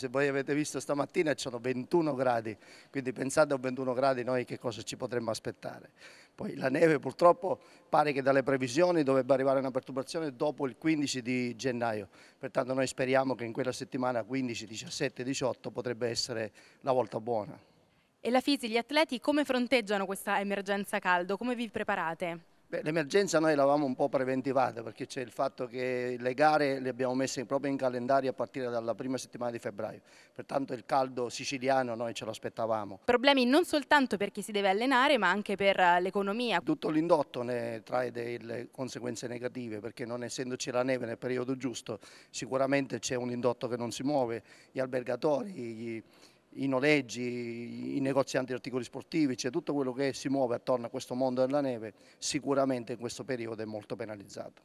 Se voi avete visto stamattina ci sono 21 gradi, quindi pensate a 21 gradi noi che cosa ci potremmo aspettare. Poi la neve purtroppo pare che dalle previsioni dovrebbe arrivare una perturbazione dopo il 15 di gennaio, pertanto noi speriamo che in quella settimana 15, 17, 18 potrebbe essere la volta buona. E la Fisi, gli atleti come fronteggiano questa emergenza caldo? Come vi preparate? L'emergenza noi l'avevamo un po' preventivata perché c'è il fatto che le gare le abbiamo messe proprio in calendario a partire dalla prima settimana di febbraio, pertanto il caldo siciliano noi ce lo aspettavamo. Problemi non soltanto per chi si deve allenare ma anche per eh, l'economia. Tutto l'indotto ne trae delle conseguenze negative perché non essendoci la neve nel periodo giusto sicuramente c'è un indotto che non si muove, gli albergatori, gli i noleggi, i negozianti di articoli sportivi, cioè tutto quello che si muove attorno a questo mondo della neve sicuramente in questo periodo è molto penalizzato.